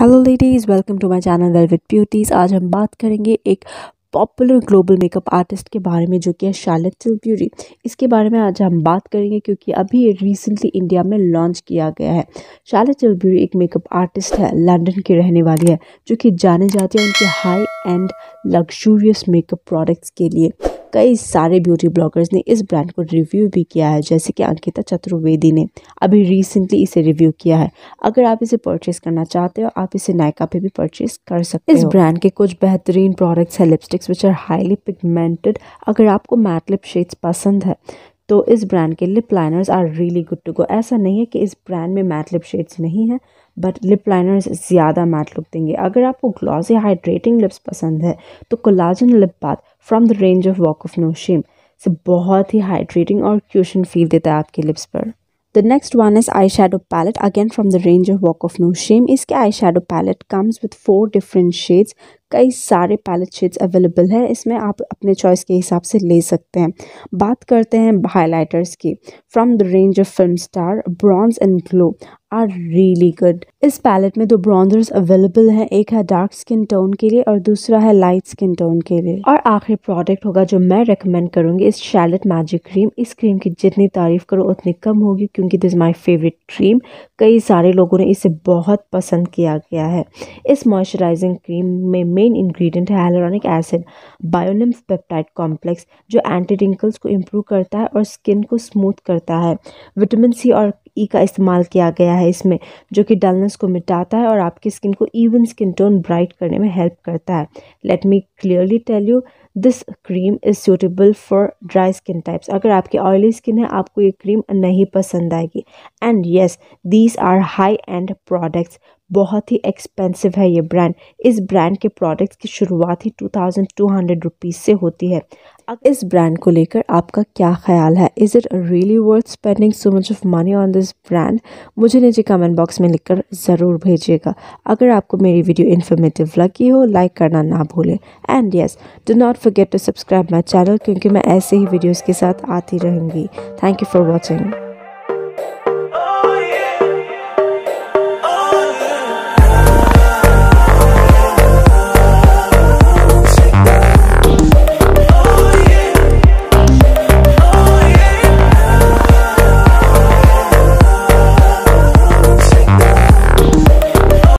Hello ladies welcome to my channel well with beauties आज हम बात करेंगे एक पॉपुलर ग्लोबल मेकअप आर्टिस्ट के बारे में जो कि है शार्लेट सिल ब्यूटी इसके बारे में आज हम बात करेंगे क्योंकि अभी रिसेंटली इंडिया में लॉन्च किया गया है शार्लेट सिल ब्यूटी एक मेकअप आर्टिस्ट है लंदन की रहने वाली है जो कि जाने जाते हैं उनके high end luxurious makeup products के लिए कई सारे ब्यूटी ब्लॉगर्स ने इस ब्रांड को रिव्यू भी किया है जैसे कि अंकिता चतुर्वेदी ने अभी रिसेंटली इसे रिव्यू किया है अगर आप इसे परचेस करना चाहते हो आप इसे नायका पे भी परचेस कर सकते हो इस ब्रांड के कुछ बेहतरीन प्रोडक्ट्स हैं lipsticks which are highly pigmented अगर आपको मैट लिप शेड्स पसंद है तो इस ब्रांड के lip liners are really good to go ऐसा नहीं है कि इस ब्रांड में मैट लिप शेड्स नहीं है बट लिप लाइनर्स ज़्यादा मैट लुक देंगे अगर आपको ग्लॉसी हाइड्रेटिंग लिप्स पसंद है तो collagen lip bath from the range of walk of no shame से बहुत ही हाइड्रेटिंग और क्यूशन फील देता है आपके लिप्स पर the next one is eye shadow palette again from the range of walk of Shame. इसके eye shadow palette comes with four different shades कई सारे पैलेट शेड्स अवेलेबल हैं इसमें आप अपने चॉइस के हिसाब से ले सकते हैं बात करते हैं हाइलाइटर्स की from the range of film star bronze and glow are really good इस पैलेट में दो ब्रॉन्जर्स अवेलेबल हैं एक है डार्क स्किन टोन के लिए और दूसरा है लाइट स्किन टोन के लिए और आखिरी प्रोडक्ट होगा जो मैं रेकमेंड करूंगी इस शैलेट मैजिक क्रीम इस क्रीम की जितनी तारीफ करो उतनी कम होगी क्योंकि दिस माई फेवरेट क्रीम कई सारे लोगों ने इसे बहुत पसंद किया गया है इस मॉइस्चराइजिंग क्रीम में मेन इंग्रेडिएंट है हेलोरॉनिक एसिड बायोनिम्स पेप्टाइड कॉम्प्लेक्स जो एंटी रिंकल्स को इम्प्रूव करता है और स्किन को स्मूथ करता है विटामिन सी और ई e का इस्तेमाल किया गया है इसमें जो कि डलनेस को मिटाता है और आपकी स्किन को इवन स्किन टोन ब्राइट करने में हेल्प करता है let me clearly tell you this cream is suitable for dry skin types अगर आपकी ऑयली स्किन है आपको ये क्रीम नहीं पसंद आएगी and yes these are high end products बहुत ही एक्सपेंसिव है ये ब्रांड इस ब्रांड के प्रोडक्ट्स की शुरुआत ही two thousand two hundred rupees से होती है अब इस ब्रांड को लेकर आपका क्या ख्याल है is it really worth spending so much of money on this brand मुझे नीचे कमेंट बॉक्स में लिखकर ज़रूर भेजिएगा अगर आपको मेरी वीडियो इन्फॉर्मेटिव लगी हो लाइक करना ना भूलें and yes do not forget to subscribe my channel क्योंकि मैं ऐसे ही वीडियोज़ के साथ आती रहूँगी थैंक यू फॉर वॉचिंग